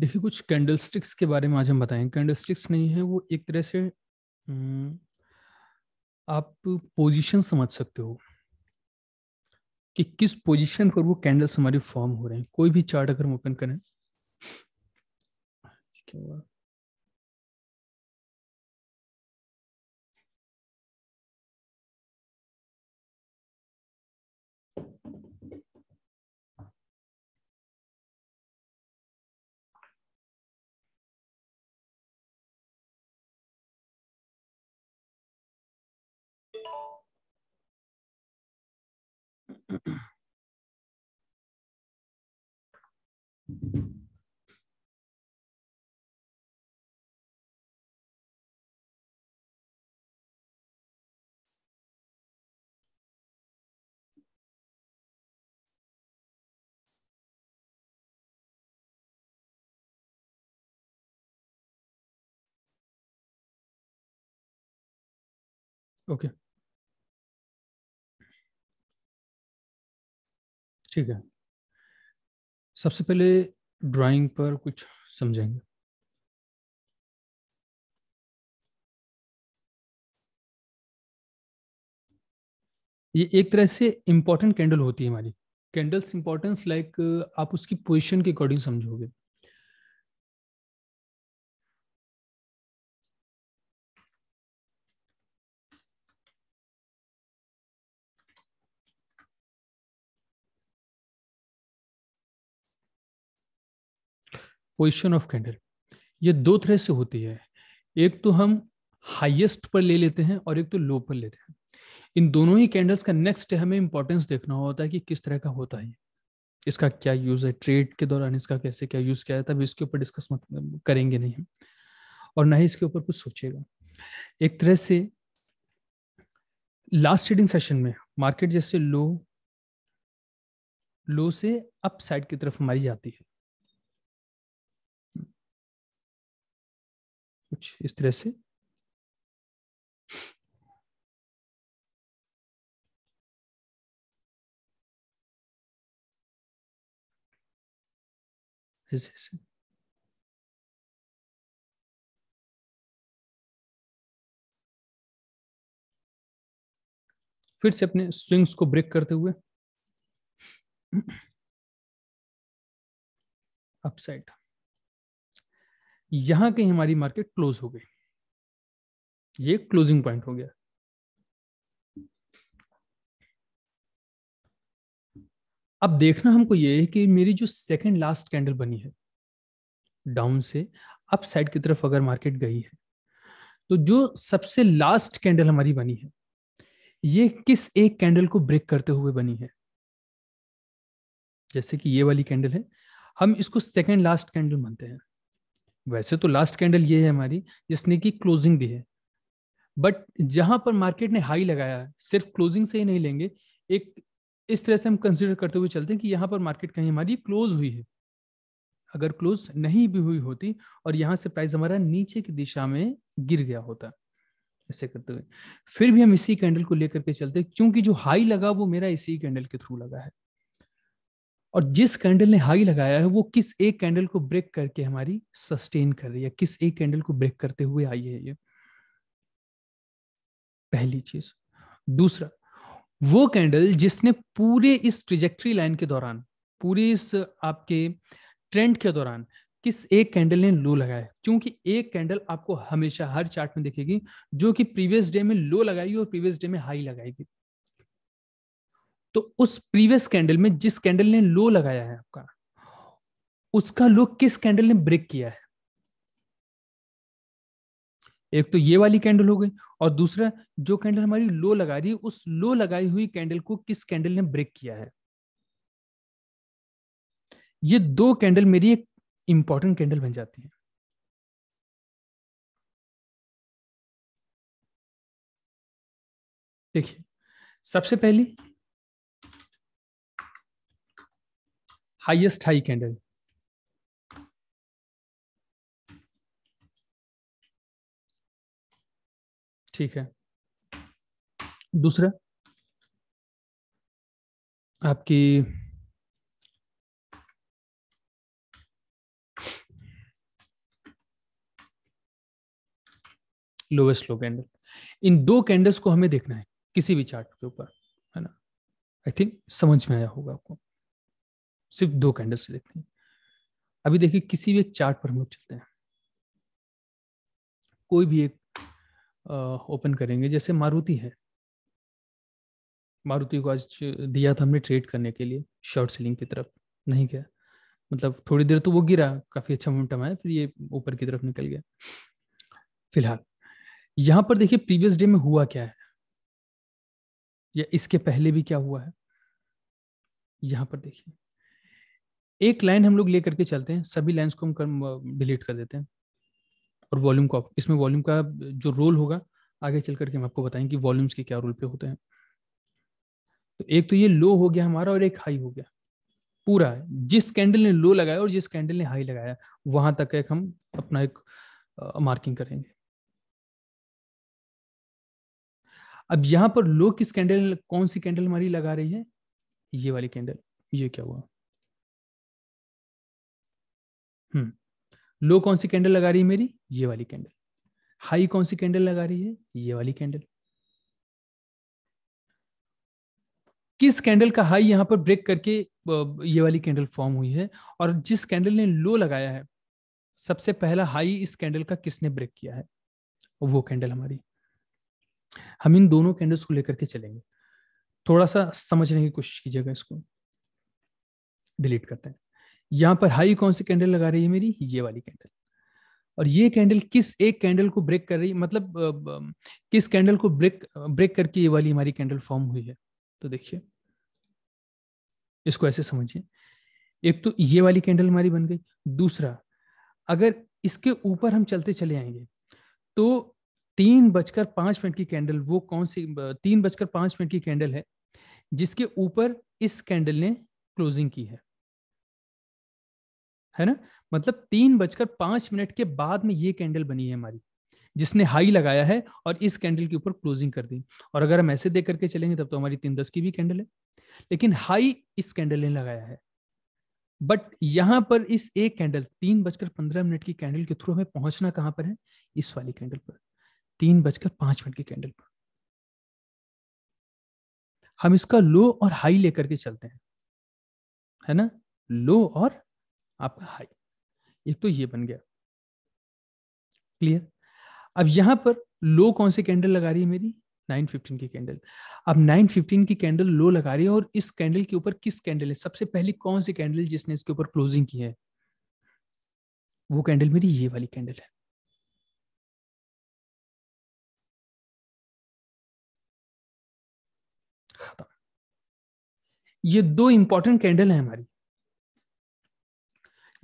देखिए कुछ कैंडलस्टिक्स के बारे में आज हम बताएं कैंडलस्टिक्स नहीं है वो एक तरह से हम्म, आप पोजीशन समझ सकते हो कि किस पोजीशन पर वो कैंडल्स हमारे फॉर्म हो रहे हैं कोई भी चार्ट अगर हम ओपन करें क्या हुआ ओके okay. ठीक है सबसे पहले ड्राइंग पर कुछ समझेंगे ये एक तरह से इम्पोर्टेंट कैंडल होती है हमारी कैंडल्स इंपॉर्टेंस लाइक आप उसकी पोजीशन के अकॉर्डिंग समझोगे पोजिशन ऑफ कैंडल ये दो तरह से होती है एक तो हम हाइएस्ट पर ले लेते हैं और एक तो लो पर लेते हैं इन दोनों ही कैंडल्स का नेक्स्ट डे हमें इंपॉर्टेंस देखना होता है कि किस तरह का होता है इसका क्या यूज़ है ट्रेड के दौरान इसका कैसे क्या यूज़ किया जाता है इसके ऊपर डिस्कस मत करेंगे नहीं हम और ना ही इसके ऊपर कुछ सोचेगा एक तरह से लास्ट ट्रेडिंग सेशन में मार्केट जैसे लो लो से अप साइड की तरफ हमारी जाती है कुछ इस तरह से फिर से अपने स्विंग्स को ब्रेक करते हुए अपसाइड यहां कहीं हमारी मार्केट क्लोज हो गई ये क्लोजिंग पॉइंट हो गया अब देखना हमको ये है कि मेरी जो सेकंड लास्ट कैंडल बनी है डाउन से अप साइड की तरफ अगर मार्केट गई है तो जो सबसे लास्ट कैंडल हमारी बनी है ये किस एक कैंडल को ब्रेक करते हुए बनी है जैसे कि ये वाली कैंडल है हम इसको सेकेंड लास्ट कैंडल मानते हैं वैसे तो लास्ट कैंडल ये है हमारी जिसने की क्लोजिंग दी है बट जहां पर मार्केट ने हाई लगाया सिर्फ क्लोजिंग से ही नहीं लेंगे एक इस तरह से हम कंसिडर करते हुए चलते हैं कि यहाँ पर मार्केट कहीं हमारी क्लोज हुई है अगर क्लोज नहीं भी हुई होती और यहाँ से प्राइस हमारा नीचे की दिशा में गिर गया होता ऐसे करते हुए फिर भी हम इसी कैंडल को लेकर के चलते क्योंकि जो हाई लगा वो मेरा इसी कैंडल के थ्रू लगा है और जिस कैंडल ने हाई लगाया है वो किस एक कैंडल को ब्रेक करके हमारी सस्टेन कर रही है किस एक कैंडल को ब्रेक करते हुए आई है ये पहली चीज दूसरा वो कैंडल जिसने पूरे इस ट्रिजेक्ट्री लाइन के दौरान पूरे इस आपके ट्रेंड के दौरान किस एक कैंडल ने लो लगाया क्योंकि एक कैंडल आपको हमेशा हर चार्ट में दिखेगी जो कि प्रीवियस डे में लो लगाएगी और प्रीवियस डे में हाई लगाएगी तो उस प्रीवियस कैंडल में जिस कैंडल ने लो लगाया है आपका उसका लो किस कैंडल ने ब्रेक किया है एक तो ये वाली कैंडल हो गई और दूसरा जो कैंडल हमारी लो लगा रही है उस लो लगाई हुई कैंडल को किस कैंडल ने ब्रेक किया है ये दो कैंडल मेरी एक इंपॉर्टेंट कैंडल बन जाती है देखिए सबसे पहली highest high candle ठीक है दूसरा आपकी लोवेस्ट लो कैंडल इन दो कैंडल्स को हमें देखना है किसी भी चार्ट के ऊपर है ना आई थिंक समझ में आया होगा आपको सिर्फ दो कैंडल देखते हैं अभी देखिए किसी भी चार्ट पर हम लोग चलते हैं कोई भी एक ओपन करेंगे जैसे मारुति है मारुति को आज दिया था हमने ट्रेड करने के लिए शॉर्ट सेलिंग की तरफ नहीं गया मतलब थोड़ी देर तो वो गिरा काफ़ी अच्छा मोमेंटम आया फिर ये ऊपर की तरफ निकल गया फिलहाल यहां पर देखिए प्रीवियस डे में हुआ क्या है या इसके पहले भी क्या हुआ है यहाँ पर देखिए एक लाइन हम लोग ले करके चलते हैं सभी लाइन्स को हम डिलीट कर देते हैं और वॉल्यूम को इसमें वॉल्यूम का जो रोल होगा आगे चल करके हम आपको बताएंगे कि वॉल्यूम्स के क्या रोल पे होते हैं तो एक तो ये लो हो गया हमारा और एक हाई हो गया पूरा जिस कैंडल ने लो लगाया और जिस कैंडल ने हाई लगाया वहां तक एक हम अपना एक मार्किंग करेंगे अब यहां पर लो किस कैंडल कौन सी कैंडल हमारी लगा रही है ये वाली कैंडल ये क्या हुआ हम्म लो कौन सी कैंडल लगा रही है मेरी ये वाली कैंडल हाई कौन सी कैंडल लगा रही है ये वाली कैंडल किस कैंडल का हाई यहां पर ब्रेक करके ये वाली कैंडल फॉर्म हुई है और जिस कैंडल ने लो लगाया है सबसे पहला हाई इस कैंडल का किसने ब्रेक किया है वो कैंडल हमारी हम इन दोनों कैंडल्स को लेकर के चलेंगे थोड़ा सा समझने की कोशिश कीजिएगा इसको डिलीट करते हैं यहां पर हाई कौन सी कैंडल लगा रही है मेरी ये वाली कैंडल और ये कैंडल किस एक कैंडल को ब्रेक कर रही मतलब किस कैंडल को ब्रेक ब्रेक करके ये वाली हमारी कैंडल फॉर्म हुई है तो देखिए इसको ऐसे समझिए एक तो ये वाली कैंडल हमारी बन गई दूसरा अगर इसके ऊपर हम चलते चले आएंगे तो तीन बजकर पांच मिनट की कैंडल वो कौन सी तीन बजकर पांच मिनट की कैंडल है जिसके ऊपर इस कैंडल ने क्लोजिंग की है है ना मतलब तीन बजकर पांच मिनट के बाद में ये कैंडल बनी है हमारी जिसने हाई लगाया है और इस कैंडल के ऊपर क्लोजिंग कर दी और अगर हम ऐसे देख करके चलेंगे तब तो हमारी तीन दस की भी कैंडल है लेकिन हाई इस कैंडल ने लगाया है बट यहां पर इस एक कैंडल तीन बजकर पंद्रह मिनट की कैंडल के थ्रू हमें पहुंचना कहां पर है इस वाली कैंडल पर तीन बजकर पांच मिनट की कैंडल पर हम इसका लो और हाई लेकर के चलते हैं है ना लो और आपका हाई एक तो ये बन गया क्लियर अब यहां पर लो कौन सी कैंडल लगा रही है मेरी 915 की कैंडल अब 915 की कैंडल लो लगा रही है और इस कैंडल के ऊपर किस कैंडल है सबसे पहली कौन सी कैंडल जिसने इसके ऊपर क्लोजिंग की है वो कैंडल मेरी ये वाली कैंडल है ये दो इंपॉर्टेंट कैंडल है हमारी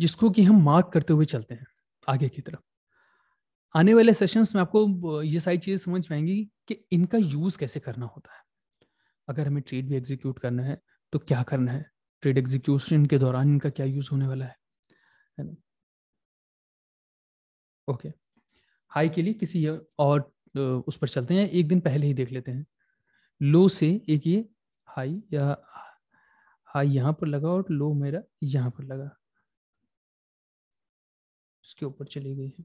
जिसको कि हम मार्क करते हुए चलते हैं आगे की तरफ आने वाले सेशंस में आपको ये सारी चीज़ें समझ पाएंगी कि इनका यूज़ कैसे करना होता है अगर हमें ट्रेड भी एग्जीक्यूट करना है तो क्या करना है ट्रेड एग्जीक्यूशन के दौरान इनका क्या यूज़ होने वाला है ओके हाई के लिए किसी और उस पर चलते हैं एक दिन पहले ही देख लेते हैं लो से एक ये हाई या हाई यहाँ पर लगा और लो मेरा यहाँ पर लगा उसके ऊपर चली गई है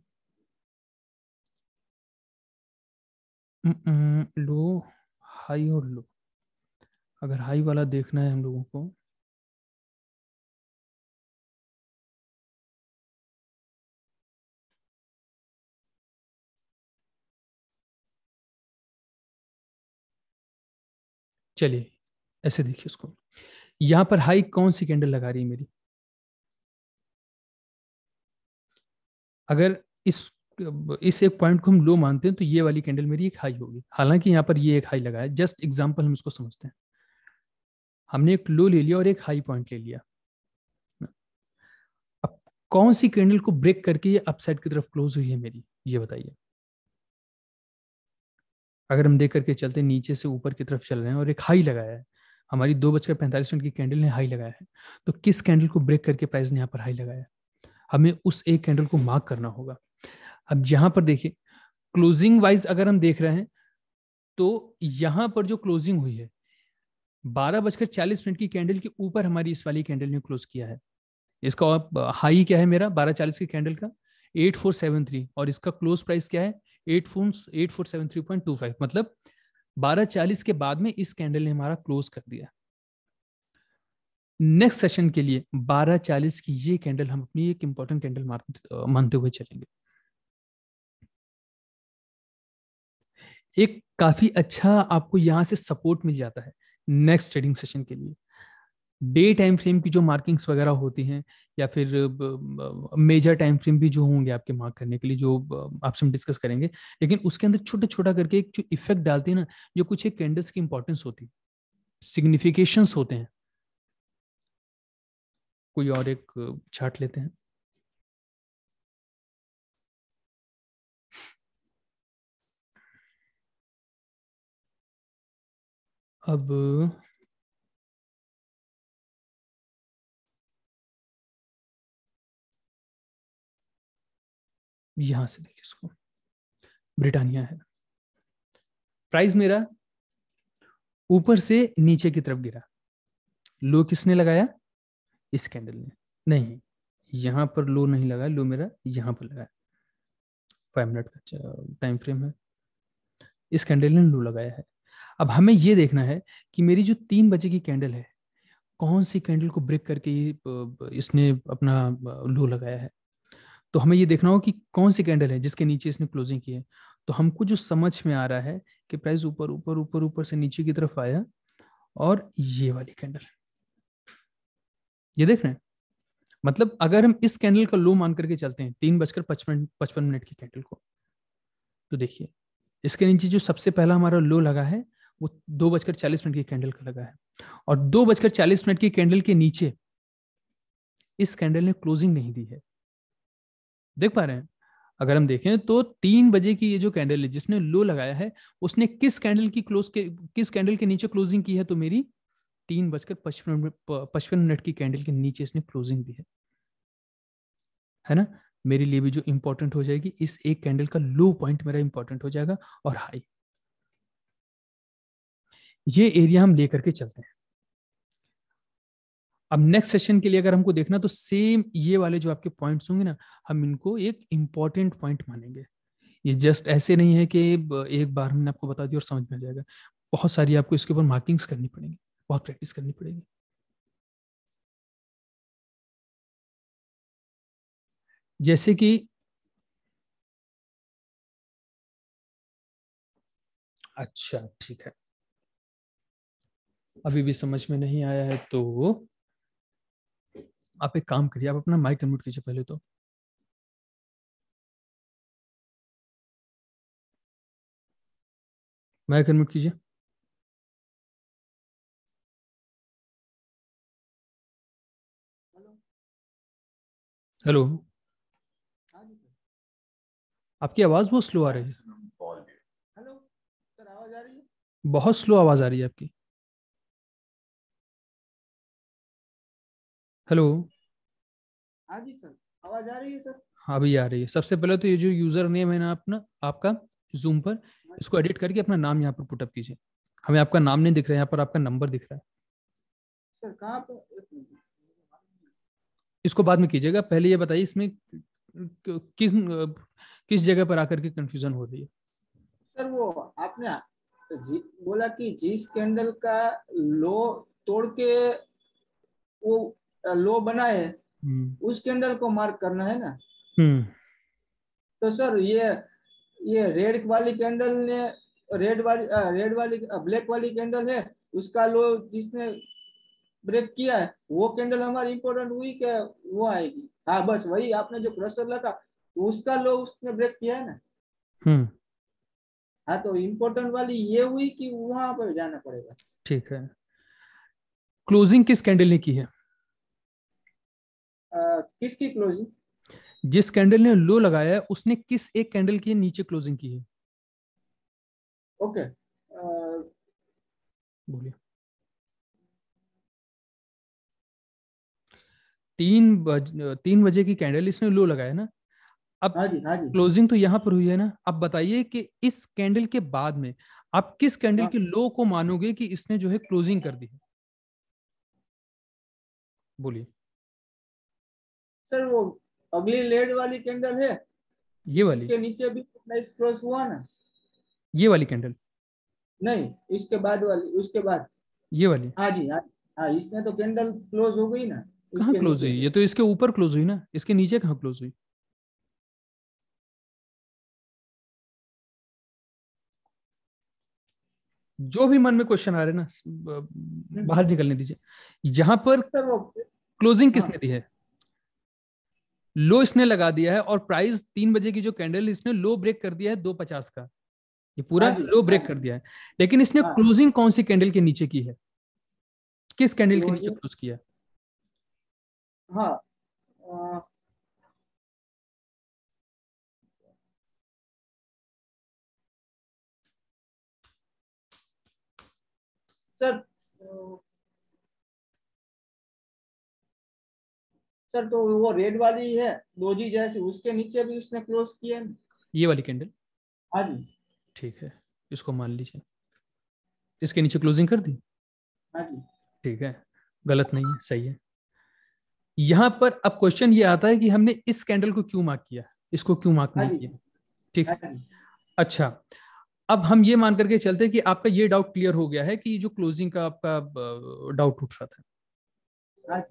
हम्म, लो हाई और लो अगर हाई वाला देखना है हम लोगों को चलिए ऐसे देखिए उसको यहां पर हाई कौन सी कैंडल लगा रही है मेरी अगर इस इस एक पॉइंट को हम लो मानते हैं तो ये वाली कैंडल मेरी एक हाई होगी हालांकि यहाँ पर ये एक हाई लगा है जस्ट एग्जाम्पल हम इसको समझते हैं हमने एक लो ले लिया और एक हाई पॉइंट ले लिया अब कौन सी कैंडल को ब्रेक करके ये अपसाइड की तरफ क्लोज हुई है मेरी ये बताइए अगर हम देख करके चलते नीचे से ऊपर की तरफ चल रहे हैं और एक हाई लगाया है हमारी दो बजकर पैंतालीस मिनट की कैंडल ने हाई लगाया है तो किस कैंडल को ब्रेक करके प्राइस ने यहाँ पर हाई लगाया है हमें उस एक कैंडल को मार्क करना होगा अब यहां पर देखिए क्लोजिंग वाइज अगर हम देख रहे हैं तो यहां पर जो क्लोजिंग हुई है बारह बजकर चालीस मिनट की कैंडल के ऊपर हमारी इस वाली कैंडल ने क्लोज किया है इसका हाई क्या है मेरा बारह चालीस के कैंडल का एट फोर सेवन थ्री और इसका क्लोज प्राइस क्या है eight four eight four seven three point two five मतलब बारह चालीस के बाद में इस कैंडल ने हमारा क्लोज कर दिया नेक्स्ट सेशन के लिए बारह चालीस की ये कैंडल हम अपनी एक इंपॉर्टेंट कैंडल मानते हुए चलेंगे एक काफी अच्छा आपको यहाँ से सपोर्ट मिल जाता है नेक्स्ट ट्रेडिंग सेशन के लिए डे टाइम फ्रेम की जो मार्किंग्स वगैरह होती हैं या फिर मेजर टाइम फ्रेम भी जो होंगे आपके मार्क करने के लिए जो आपसे हम डिस्कस करेंगे लेकिन उसके अंदर छोटा छोटा करके एक जो इफेक्ट डालती है ना जो कुछ एक कैंडल्स की इंपॉर्टेंस होती है सिग्निफिकेशंस होते हैं कोई और एक छाट लेते हैं अब यहां से देखिए इसको ब्रिटानिया है प्राइस मेरा ऊपर से नीचे की तरफ गिरा लो किसने लगाया इस कैंडल ने नहीं यहाँ पर लो नहीं लगा लो मेरा यहाँ पर लगा फाइव मिनट का टाइम फ्रेम है इस कैंडल ने लो लगाया है अब हमें ये देखना है कि मेरी जो तीन बजे की कैंडल है कौन सी कैंडल को ब्रेक करके इसने अपना लो लगाया है तो हमें ये देखना हो कि कौन सी कैंडल है जिसके नीचे इसने क्लोजिंग की है तो हमको जो समझ में आ रहा है कि प्राइस ऊपर ऊपर ऊपर ऊपर से नीचे की तरफ आया और ये वाली कैंडल है ये देख रहे हैं मतलब अगर हम इस कैंडल का लो मान करके चलते हैं तीन बजकर पचपन पचपन मिनट की कैंडल को तो देखिए इसके नीचे जो सबसे पहला हमारा लो लगा है वो दो बजकर चालीस मिनट की कैंडल का लगा है और दो बजकर चालीस मिनट की कैंडल के नीचे इस कैंडल ने क्लोजिंग नहीं दी है देख पा रहे हैं अगर हम देखें तो तीन बजे की ये जो कैंडल है जिसने लो लगाया है उसने किस कैंडल की क्लोज के किस कैंडल के नीचे क्लोजिंग की है तो मेरी तीन बजकर पचपन पचपन मिनट की कैंडल के नीचे इसने क्लोजिंग दी है है ना मेरे लिए भी जो इंपॉर्टेंट हो जाएगी इस एक कैंडल का लो पॉइंट मेरा इंपॉर्टेंट हो जाएगा और हाई ये एरिया हम लेकर के चलते हैं अब नेक्स्ट सेशन के लिए अगर हमको देखना तो सेम ये वाले जो आपके पॉइंट्स होंगे ना हम इनको एक इंपॉर्टेंट पॉइंट मानेंगे ये जस्ट ऐसे नहीं है कि एक बार हमने आपको बता दिया और समझ में आ जाएगा बहुत सारी आपको इसके ऊपर मार्किंग्स करनी पड़ेंगी बहुत प्रैक्टिस करनी पड़ेगी जैसे कि अच्छा ठीक है अभी भी समझ में नहीं आया है तो आप एक काम करिए आप अपना माइक अनम्यूट कीजिए पहले तो माइक अनम्यूट कीजिए हेलो आपकी आवाज बहुत स्लो आ रही है हेलो सर आवाज आ रही है बहुत स्लो आवाज आ रही है आपकी हेलो हाँ जी सर आवाज आ रही है सर हाँ भी आ रही है सबसे पहले तो ये जो यूजर नेम है ना अपना आपका जूम पर हाँ इसको एडिट करके अपना नाम यहाँ पर पुटअप कीजिए हमें आपका नाम नहीं दिख रहा है यहाँ पर आपका नंबर दिख रहा है सर कहाँ पर इसको बाद में कीजिएगा पहले ये बताइए इसमें किस किस जगह पर आकर के कंफ्यूजन हो रही है सर वो आपने बोला कि जी स्कैंडल का लो तोड़ के वो लो बना है उस स्कैंडल को मार्क करना है ना हम्म। तो सर ये ये रेड वाली कैंडल ने रेड वाली रेड वाली ब्लैक वाली कैंडल है उसका लो जिसने ब्रेक किया है वो कैंडल हमारी इंपोर्टेंट वीक है वो आएगी हाँ बस वही आपने जो क्रशर लगा उसका लो उसने ब्रेक किया है ना हम्म। हाँ तो इम्पोर्टेंट वाली ये हुई कि वहां पर जाना पड़ेगा ठीक है क्लोजिंग किस कैंडल ने की है आ, किसकी क्लोजिंग जिस कैंडल ने लो लगाया है उसने किस एक कैंडल के नीचे क्लोजिंग की है ओके बोलिए तीन बज तीन बजे की कैंडल इसने लो लगाया ना अब हाँ जी, हाँ जी. क्लोजिंग तो यहाँ पर हुई है ना अब बताइए कि इस कैंडल के बाद में आप किस कैंडल हाँ. के लो को मानोगे कि इसने जो है क्लोजिंग कर दी है बोलिए सर वो अगली लेड वाली कैंडल है ये वाली इसके नीचे भी प्राइस क्रॉस हुआ ना ये वाली कैंडल नहीं इसके बाद वाली उसके बाद ये वाली हाँ जी हाँ, हाँ इसमें तो कैंडल क्लोज हो गई ना कहाँ क्लोज हुई ये तो इसके ऊपर क्लोज हुई ना इसके नीचे कहाँ क्लोज हुई जो भी मन में क्वेश्चन आ रहे ना हम्म। बाहर निकलने दीजिए जहां पर क्लोजिंग किसने हाँ। दी है लो इसने लगा दिया है और प्राइस तीन बजे की जो कैंडल इसने लो ब्रेक कर दिया है दो पचास का ये पूरा लो हाँ ब्रेक हाँ। कर दिया है लेकिन इसने क्लोजिंग कौन सी कैंडल के नीचे की है किस कैंडल के नीचे क्लोज किया है हाँ सर सर तो वो रेड वाली है जी जैसी उसके नीचे भी उसने क्लोज किया ये वाली कैंडल हाँ जी ठीक है इसको मान लीजिए इसके नीचे क्लोजिंग कर दी हाँ जी ठीक है गलत नहीं है सही है यहां पर अब क्वेश्चन ये आता है कि हमने इस कैंडल को क्यों मार्क किया इसको क्यों मार्क नहीं हाँ किया ठीक है हाँ अच्छा अब हम ये मान करके चलते हैं कि आपका ये डाउट क्लियर हो गया है कि जो क्लोजिंग का आपका डाउट उठ रहा था हाँ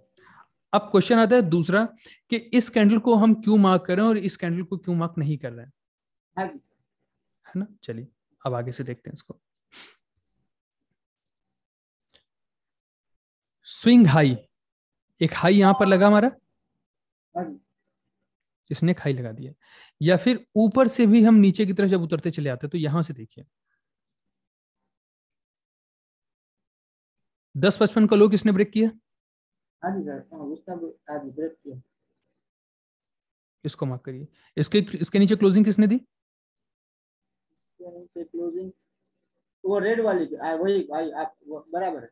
अब क्वेश्चन आता है दूसरा कि इस कैंडल को हम क्यों मार्क कर रहे हैं और इस कैंडल को क्यों मार्क नहीं कर रहे हैं है ना चलिए अब आगे से देखते हैं इसको स्विंग हाई एक हाई यहाँ पर लगा हमारा हाँ इसने खाई लगा दिया या फिर ऊपर से भी हम नीचे की तरफ जब उतरते चले आते तो यहां से देखिए दस पचपन का लो किसने हाँ हाँ, ब्रेक किया इसको माफ करिए इसके इसके नीचे क्लोजिंग किसने दी क्लोजिंग वो रेड वाली वही बराबर है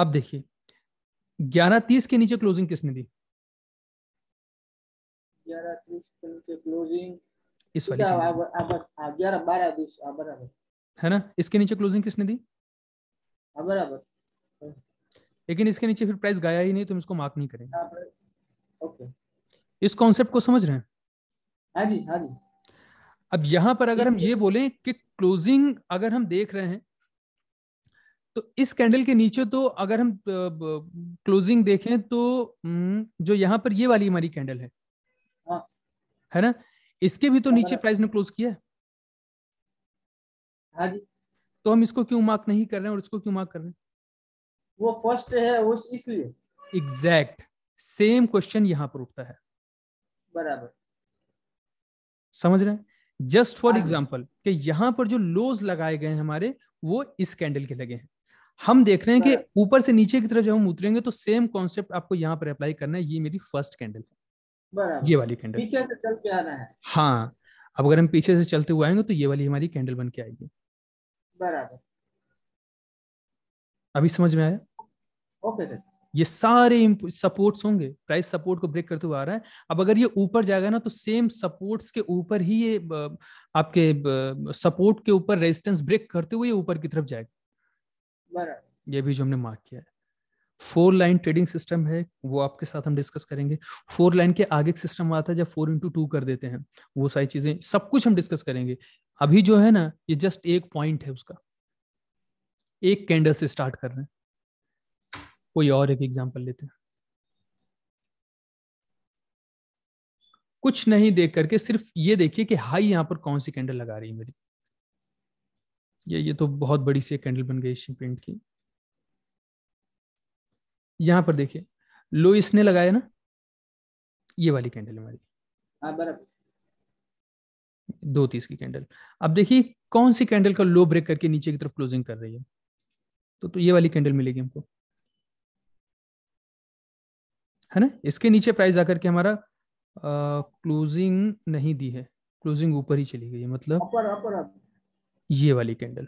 अब देखिए ग्यारह तीस के नीचे क्लोजिंग किसने दी ग्यारह के नीचे क्लोजिंग इस वाली हाँ, ग्यारह बारह हाँ, है ना इसके नीचे क्लोजिंग किसने दी हाँ, बराबर लेकिन इसके नीचे फिर प्राइस गाया ही नहीं तुम इसको मार्क नहीं करेंगे ओके इस कॉन्सेप्ट को समझ रहे हैं हाँ जी हाँ जी अब यहां पर अगर हम ये बोलें कि क्लोजिंग अगर हम देख रहे हैं तो इस कैंडल के नीचे तो अगर हम क्लोजिंग देखें तो जो यहाँ पर ये वाली हमारी कैंडल है हाँ। है ना इसके भी तो हाँ, नीचे प्राइस ने क्लोज किया है हाँ जी तो हम इसको क्यों मार्क नहीं कर रहे हैं और इसको क्यों मार्क कर रहे हैं वो फर्स्ट है वो इसलिए एग्जैक्ट सेम क्वेश्चन यहाँ पर उठता है बराबर समझ रहे हैं जस्ट फॉर एग्जाम्पल कि यहाँ पर जो लोज लगाए गए हैं हमारे वो इस कैंडल के लगे हैं हम देख रहे हैं कि ऊपर से नीचे की तरफ जब हम उतरेंगे तो सेम कॉन्सेप्ट आपको यहाँ पर अप्लाई करना है ये मेरी फर्स्ट कैंडल है ये वाली कैंडल पीछे से चल के आना है हाँ अब अगर हम पीछे से चलते हुए आएंगे तो ये वाली हमारी कैंडल बन के आएगी बराबर अभी समझ में आया ओके सर ये सारे सपोर्ट्स होंगे प्राइस सपोर्ट को ब्रेक करते हुए आ रहा है अब अगर ये ऊपर जाएगा ना तो सेम सपोर्ट्स के ऊपर ही ये आपके सपोर्ट के ऊपर रेजिस्टेंस ब्रेक करते हुए ये ऊपर की तरफ जाएगा ये भी जो हमने मार्क किया है फोर लाइन ट्रेडिंग सिस्टम है वो आपके साथ हम डिस्कस करेंगे फोर लाइन के आगे एक सिस्टम आता है जब फोर इंटू टू कर देते हैं वो सारी चीजें सब कुछ हम डिस्कस करेंगे अभी जो है ना ये जस्ट एक पॉइंट है उसका एक कैंडल से स्टार्ट कर रहे हैं कोई और एक एग्जाम्पल लेते हैं कुछ नहीं देख करके सिर्फ ये देखिए कि हाई यहां पर कौन सी कैंडल लगा रही है मेरी ये ये तो बहुत बड़ी सी कैंडल बन गई शिप पेंट की यहां पर देखिए लो इसने लगाया ना ये वाली कैंडल हमारी हाँ, दो तीस की कैंडल अब देखिए कौन सी कैंडल का लो ब्रेक करके नीचे की तरफ क्लोजिंग कर रही है तो तो ये वाली कैंडल मिलेगी हमको है ना इसके नीचे प्राइस आकर के हमारा क्लोजिंग नहीं दी है क्लोजिंग ऊपर ही चली गई है मतलब अपर, अपर, अपर. ये वाली कैंडल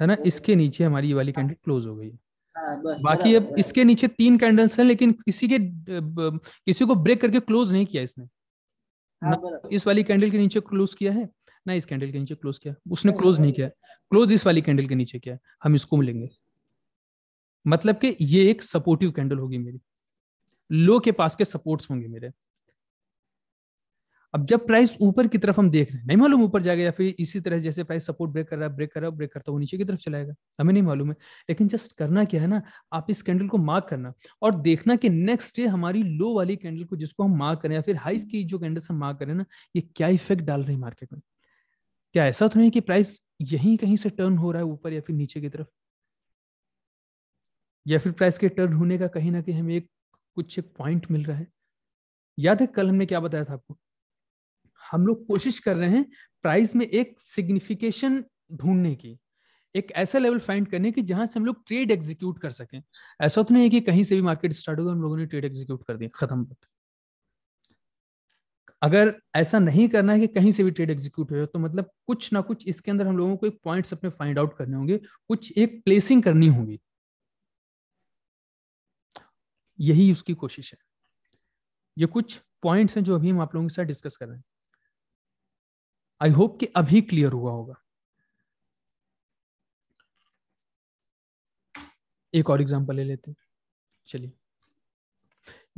है ना इसके नीचे हमारी ये वाली कैंडल क्लोज हो गई हाँ, बाकी अब इसके नीचे तीन कैंडल्स हैं लेकिन किसी के किसी को ब्रेक करके क्लोज नहीं किया इसने हाँ, ना इस वाली कैंडल के नीचे क्लोज किया है ना इस कैंडल के नीचे क्लोज किया उसने क्लोज नहीं किया क्लोज इस वाली कैंडल के नीचे किया हम इसको मिलेंगे मतलब कि ये एक सपोर्टिव कैंडल होगी मेरी लो के पास के सपोर्ट्स होंगे मेरे अब जब प्राइस ऊपर की तरफ हम देख रहे हैं नहीं मालूम ऊपर जाएगा या फिर इसी तरह जैसे प्राइस सपोर्ट ब्रेक कर रहा है ब्रेक कर रहा है ब्रेक करता है वो नीचे की तरफ चलाएगा हमें नहीं मालूम है लेकिन जस्ट करना क्या है ना आप इस कैंडल को मार्क करना और देखना कि नेक्स्ट डे हमारी लो वाली कैंडल को जिसको हम मार्क करें या फिर हाइस की जो कैंडल्स हम मार्क करें ना ये क्या इफेक्ट डाल रही है मार्केट में क्या ऐसा तो नहीं कि प्राइस यहीं कहीं से टर्न हो रहा है ऊपर या फिर नीचे की तरफ या फिर प्राइस के टर्न होने का कहीं ना कहीं हमें एक कुछ एक पॉइंट मिल रहा है याद है कल हमने क्या बताया था आपको हम लोग कोशिश कर रहे हैं प्राइस में एक सिग्निफिकेशन ढूंढने की एक ऐसा लेवल फाइंड करने की जहां से हम लोग ट्रेड एग्जीक्यूट कर सकें ऐसा तो नहीं है कि कहीं से भी मार्केट स्टार्ट होगा हम लोगों ने ट्रेड एग्जीक्यूट कर दिया खत्म अगर ऐसा नहीं करना है कि कहीं से भी ट्रेड एग्जीक्यूट हो तो मतलब कुछ ना कुछ इसके अंदर हम लोगों को एक पॉइंट्स अपने फाइंड आउट करने होंगे कुछ एक प्लेसिंग करनी होगी यही उसकी कोशिश है ये कुछ पॉइंट्स हैं जो अभी हम आप लोगों के साथ डिस्कस कर रहे हैं आई होप कि अभी क्लियर हुआ होगा एक और एग्जांपल ले लेते हैं चलिए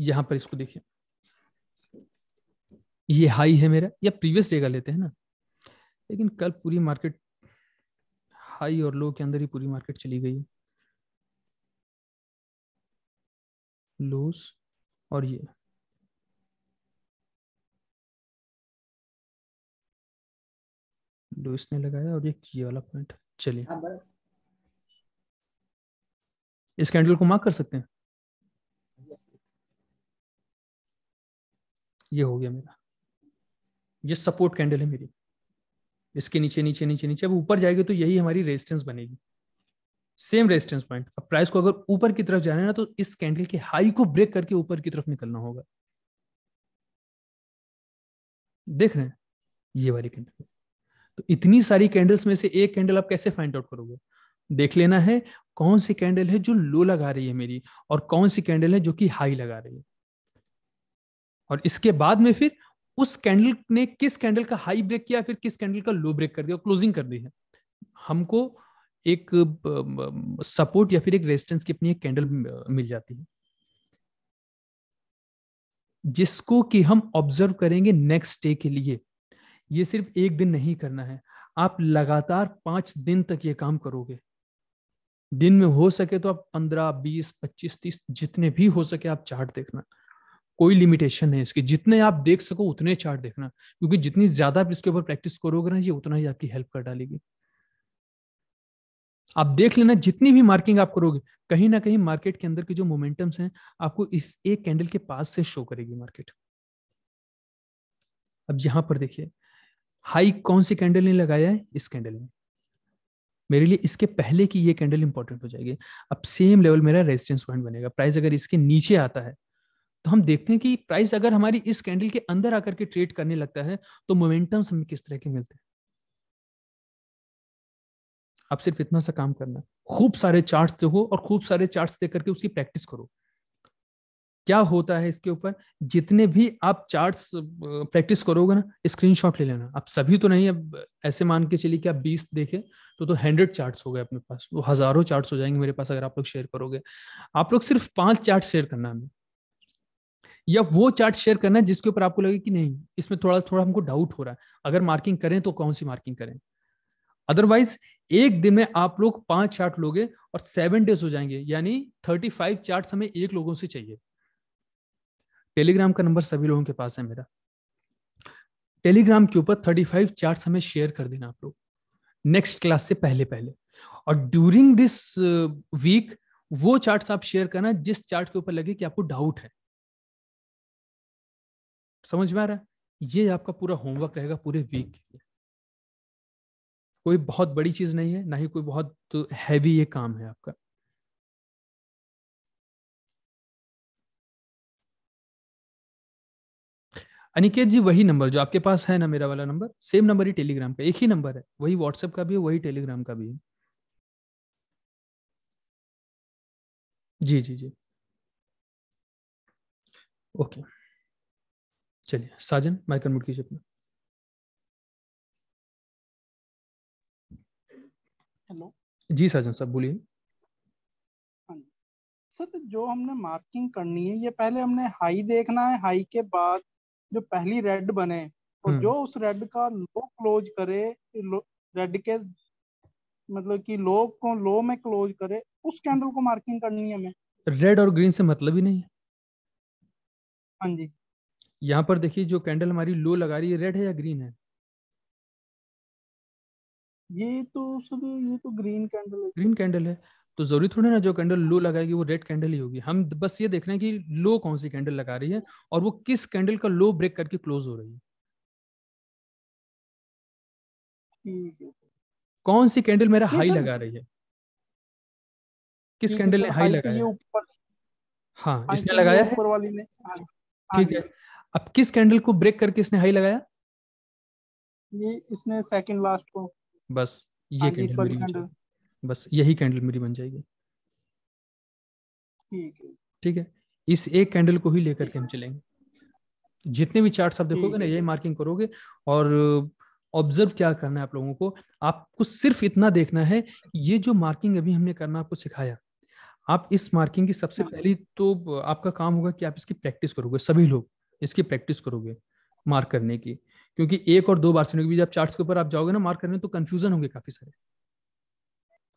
यहां पर इसको देखिए ये हाई है मेरा या प्रीवियस डे का लेते हैं ना लेकिन कल पूरी मार्केट हाई और लो के अंदर ही पूरी मार्केट चली गई लोस और ये लुइस ने लगाया और ये ये वाला पॉइंट चलिए हाँ, इस कैंडल को मार्क कर सकते हैं ये हो गया मेरा ये सपोर्ट कैंडल है मेरी इसके नीचे नीचे नीचे नीचे अब ऊपर जाएगी तो यही हमारी रेजिस्टेंस बनेगी सेम रेजिस्टेंस पॉइंट अब प्राइस को अगर ऊपर की तरफ जाना है ना तो इस कैंडल के हाई को ब्रेक करके ऊपर की तरफ निकलना होगा देख रहे हैं ये वाली कैंडल तो इतनी सारी कैंडल्स में से एक कैंडल आप कैसे फाइंड आउट करोगे देख लेना है कौन सी कैंडल है जो लो लगा रही है मेरी और कौन सी कैंडल है जो कि हाई लगा रही है और इसके बाद में फिर उस कैंडल ने किस कैंडल का हाई ब्रेक किया फिर किस कैंडल का लो ब्रेक कर दिया क्लोजिंग कर दी है हमको एक सपोर्ट या फिर एक रेजिस्टेंस की अपनी एक कैंडल मिल जाती है जिसको कि हम ऑब्जर्व करेंगे नेक्स्ट डे के लिए ये सिर्फ एक दिन नहीं करना है आप लगातार पांच दिन तक ये काम करोगे दिन में हो सके तो आप पंद्रह बीस पच्चीस तीस जितने भी हो सके आप चार्ट देखना कोई लिमिटेशन है इसकी जितने आप देख सको उतने चार्ट देखना क्योंकि जितनी ज्यादा आप इसके ऊपर प्रैक्टिस करोगे ना ये उतना ही आपकी हेल्प कर डालेगी आप देख लेना जितनी भी मार्किंग आप करोगे कहीं ना कहीं मार्केट के अंदर की जो मोमेंटम्स हैं आपको इस एक कैंडल के पास से शो करेगी मार्केट अब यहां पर देखिए हाई कौन सी कैंडल ने लगाया है इस कैंडल ने मेरे लिए इसके पहले की ये कैंडल इंपॉर्टेंट हो जाएगी अब सेम लेवल मेरा रेजिस्टेंस पॉइंट बनेगा प्राइस अगर इसके नीचे आता है तो हम देखते हैं कि प्राइस अगर हमारी इस कैंडल के अंदर आकर के ट्रेड करने लगता है तो मोमेंटम्स हमें किस तरह के मिलते हैं आप सिर्फ इतना सा काम करना खूब सारे चार्ट्स देखो और खूब सारे चार्ट्स देख करके उसकी प्रैक्टिस करो क्या होता है इसके ऊपर जितने भी आप चार्ट्स प्रैक्टिस करोगे ना स्क्रीनशॉट ले लेना आप सभी तो नहीं अब ऐसे मान के चलिए कि आप बीस देखें तो तो हंड्रेड चार्ट्स हो गए अपने पास वो तो हजारों चार्ट्स हो जाएंगे मेरे पास अगर आप लोग शेयर करोगे आप लोग सिर्फ पांच चार्ट शेयर करना हमें या वो चार्ट शेयर करना है जिसके ऊपर आपको लगे कि नहीं इसमें थोड़ा थोड़ा हमको डाउट हो रहा है अगर मार्किंग करें तो कौन सी मार्किंग करें अदरवाइज एक दिन में आप लोग पांच चार्ट लोगे और सेवन डेज हो जाएंगे यानी थर्टी फाइव चार्ट हमें एक लोगों से चाहिए टेलीग्राम का नंबर सभी लोगों के पास है मेरा टेलीग्राम के ऊपर थर्टी फाइव चार्ट हमें शेयर कर देना आप लोग नेक्स्ट क्लास से पहले पहले और ड्यूरिंग दिस वीक वो चार्ट्स आप शेयर करना जिस चार्ट के ऊपर लगे कि आपको डाउट है समझ में आ रहा है ये आपका पूरा होमवर्क रहेगा पूरे वीक के लिए कोई बहुत बड़ी चीज नहीं है ना ही कोई बहुत हैवी ये काम है आपका अनिकेत जी वही नंबर जो आपके पास है ना मेरा वाला नंबर सेम नंबर ही टेलीग्राम का एक ही नंबर है वही व्हाट्सएप का भी है वही टेलीग्राम का भी है जी जी जी ओके चलिए साजन माइक मुड कीजिए अपना हेलो जी साजन सर बोलिए हाँ सर जो हमने मार्किंग करनी है ये पहले हमने हाई देखना है हाई के बाद जो पहली रेड बने और तो हम्म। जो उस रेड का लो क्लोज करे रेड के मतलब कि लो को लो में क्लोज करे उस कैंडल को मार्किंग करनी है हमें रेड और ग्रीन से मतलब ही नहीं हाँ जी यहाँ पर देखिए जो कैंडल हमारी लो लगा रही है रेड है या ग्रीन है ये तो सब ये तो ग्रीन कैंडल है ग्रीन कैंडल है तो जरूरी थोड़ी ना जो कैंडल लो लगाएगी वो रेड कैंडल ही होगी हम बस ये देख रहे हैं कि लो कौन सी कैंडल लगा रही है और वो किस कैंडल का लो ब्रेक करके क्लोज हो रही है कौन सी कैंडल मेरा हाई लगा रही है किस कैंडल ने हाई लगाया हाँ, हाँ इसने लगाया है हाँ, हाँ ठीक है अब किस कैंडल को ब्रेक करके इसने हाई लगाया ये इसने सेकंड लास्ट को बस ये कैंडल बस यही कैंडल मेरी बन जाएगी ठीक है इस एक कैंडल को ही लेकर के हम चलेंगे जितने भी चार्ट आप देखोगे ना यही मार्किंग करोगे और ऑब्जर्व क्या करना है आप लोगों को आपको सिर्फ इतना देखना है ये जो मार्किंग अभी हमने करना आपको सिखाया आप इस मार्किंग की सबसे हाँ। पहली तो आपका काम होगा कि आप इसकी प्रैक्टिस करोगे सभी लोग इसकी प्रैक्टिस करोगे मार्क करने की क्योंकि एक और दो बार सुनोगे जब आप चार्ट्स के ऊपर आप जाओगे ना मार्क करने तो कंफ्यूजन होंगे काफी सारे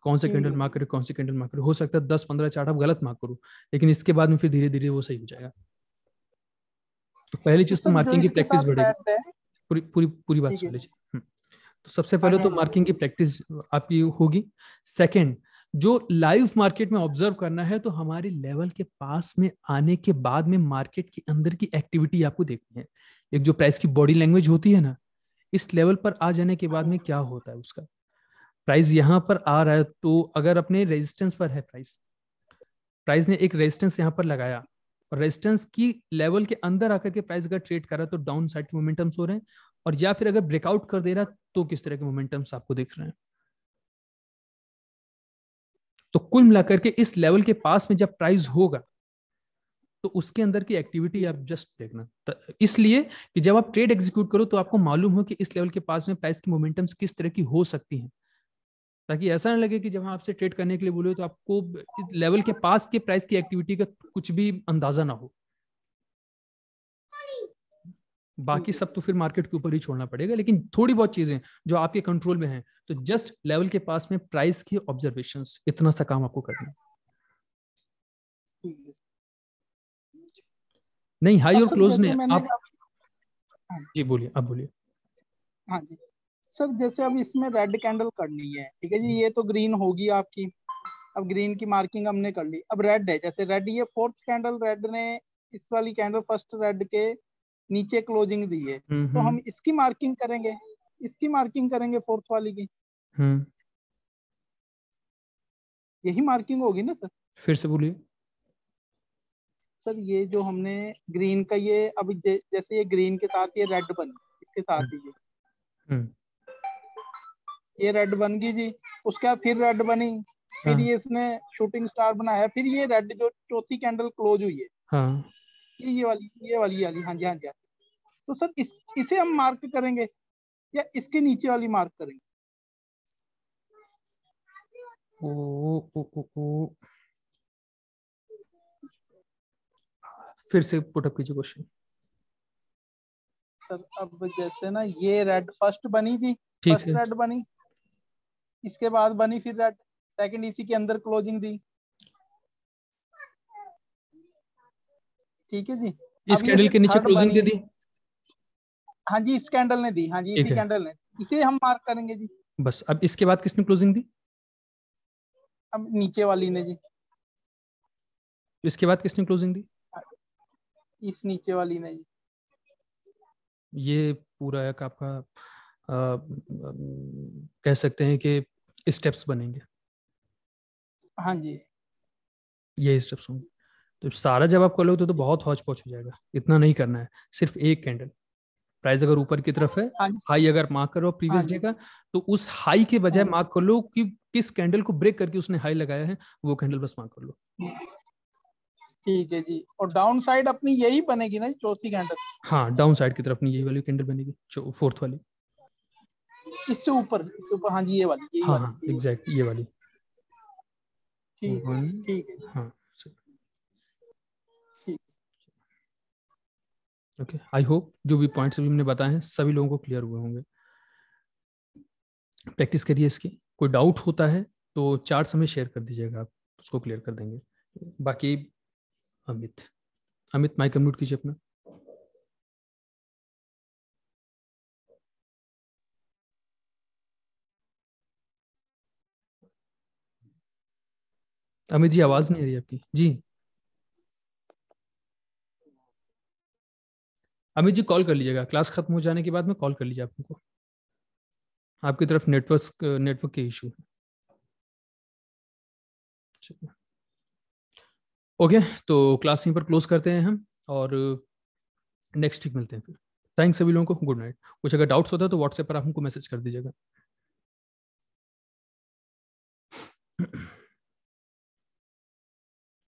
कौन से कैंडल हम्म। मार्क करो कौन से कैंडल मार्क करो हो सकता है दस पंद्रह चार्ट आप गलत मार्क करो लेकिन इसके बाद में फिर धीरे धीरे वो सही हो जाएगा तो पहली चीज तो मार्किंग की प्रैक्टिस बढ़ेगी पूरी पूरी पूरी बात सुन लीजिए हम्म। तो सबसे पहले तो मार्किंग की प्रैक्टिस आपकी होगी सेकंड जो लाइव मार्केट में ऑब्जर्व करना है तो हमारे लेवल के पास में आने के बाद में मार्केट के अंदर की एक्टिविटी आपको देखनी है एक जो प्राइस की बॉडी लैंग्वेज होती है ना इस लेवल पर आ जाने के बाद में क्या होता है उसका प्राइस यहाँ पर आ रहा है तो अगर अपने रेजिस्टेंस पर है प्राइस प्राइस ने एक रेजिस्टेंस यहाँ पर लगाया और रेजिस्टेंस की लेवल के अंदर आकर के प्राइस अगर ट्रेड कर रहा है तो डाउन साइड के मोमेंटम्स हो रहे हैं और या फिर अगर ब्रेकआउट कर दे रहा तो किस तरह के मोमेंटम्स आपको दिख रहे हैं तो कुल मिलाकर के इस लेवल के पास में जब प्राइस होगा तो उसके अंदर की एक्टिविटी आप जस्ट देखना इसलिए कि जब आप ट्रेड एग्जीक्यूट करो तो आपको मालूम हो कि इस लेवल के पास में प्राइस की मोमेंटम्स किस तरह की हो सकती हैं ताकि ऐसा ना लगे कि जब हम आपसे ट्रेड करने के लिए बोले तो आपको लेवल के पास के प्राइस की एक्टिविटी का कुछ भी अंदाजा ना हो बाकी सब तो फिर मार्केट के ऊपर ही छोड़ना पड़ेगा लेकिन थोड़ी बहुत चीजें जो आपके कंट्रोल में हैं तो जस्ट लेवल के पास में प्राइस की ऑब्जर्वेशन इतना सा काम आपको करना नहीं हाई और क्लोज ने आप हाँ। जी बोलिए आप बोलिए हाँ सर जैसे अब इसमें रेड कैंडल करनी है ठीक है जी ये तो ग्रीन होगी आपकी अब ग्रीन की मार्किंग हमने कर ली अब रेड है जैसे रेड ये फोर्थ कैंडल रेड ने इस वाली कैंडल फर्स्ट रेड के नीचे क्लोजिंग दी है हम्म, तो हम्म। हम इसकी मार्किंग करेंगे इसकी मार्किंग करेंगे फोर्थ वाली की हम्म। यही मार्किंग होगी ना सर फिर से बोलिए सर ये जो हमने ग्रीन का ये अब जैसे ये ग्रीन के साथ ये रेड बन इसके साथ ही ये ये रेड बन गई जी उसका फिर रेड बनी फिर हाँ. ये इसने शूटिंग स्टार बनाया फिर ये रेड जो चौथी कैंडल क्लोज हुई है हाँ. ये ये वाली ये वाली वाली हाँ, हाँ जी हाँ जी तो सर इस इसे हम मार्क करेंगे या इसके नीचे वाली मार्क करेंगे ओ, ओ, ओ, ओ. फिर से पुटअप कीजिए क्वेश्चन सर अब जैसे ना ये रेड फर्स्ट बनी जी फर्स्ट रेड बनी इसके बाद बनी फिर रेड सेकंड इसी के अंदर क्लोजिंग दी ठीक है जी इस कैंडल के नीचे क्लोजिंग दे दी हाँ जी इस कैंडल ने दी हाँ जी इसी कैंडल ने इसे हम मार्क करेंगे जी बस अब इसके बाद किसने क्लोजिंग दी अब नीचे वाली ने जी इसके बाद किसने क्लोजिंग दी इस नीचे वाली ने जी ये पूरा एक आपका आ, आ, कह सकते हैं कि स्टेप्स बनेंगे हाँ जी ये स्टेप्स होंगे तो सारा जब आप करोगे तो, तो बहुत हौच पौच हो जाएगा इतना नहीं करना है सिर्फ एक कैंडल प्राइस अगर ऊपर की तरफ है हाई अगर मार्क करो प्रीवियस हाँ डे का तो उस हाई के बजाय मार्क कर लो कि किस कैंडल को ब्रेक करके उसने हाई लगाया है वो कैंडल बस मार्क कर लो ठीक है जी और डाउन साइड अपनी यही बनेगी ना चौथी कैंडल हाँ डाउन साइड की तरफ यही वाली कैंडल बनेगी फोर्थ वाली इससे ऊपर इससे ऊपर हाँ जी ये वाली ये हाँ वाली, हाँ एग्जैक्ट ये वाली ठीक है हम्म, ठीक है हाँ ओके आई होप जो भी पॉइंट्स अभी हमने बताए हैं सभी लोगों को क्लियर हुए होंगे प्रैक्टिस करिए इसकी कोई डाउट होता है तो चार्ट हमें शेयर कर दीजिएगा आप उसको क्लियर कर देंगे बाकी अमित अमित माइक कम्यूट कीजिए अपना अमित जी आवाज नहीं आ रही आपकी जी अमित जी कॉल कर लीजिएगा क्लास खत्म हो जाने के बाद में कॉल कर लीजिए आपको आपकी तरफ नेटवर्क नेटवर्क के इशू है ओके तो क्लास यहीं पर क्लोज करते हैं हम और नेक्स्ट वीक मिलते हैं फिर थैंक्स सभी लोगों को गुड नाइट कुछ अगर डाउट्स होता है तो व्हाट्सएप पर आप हमको मैसेज कर दीजिएगा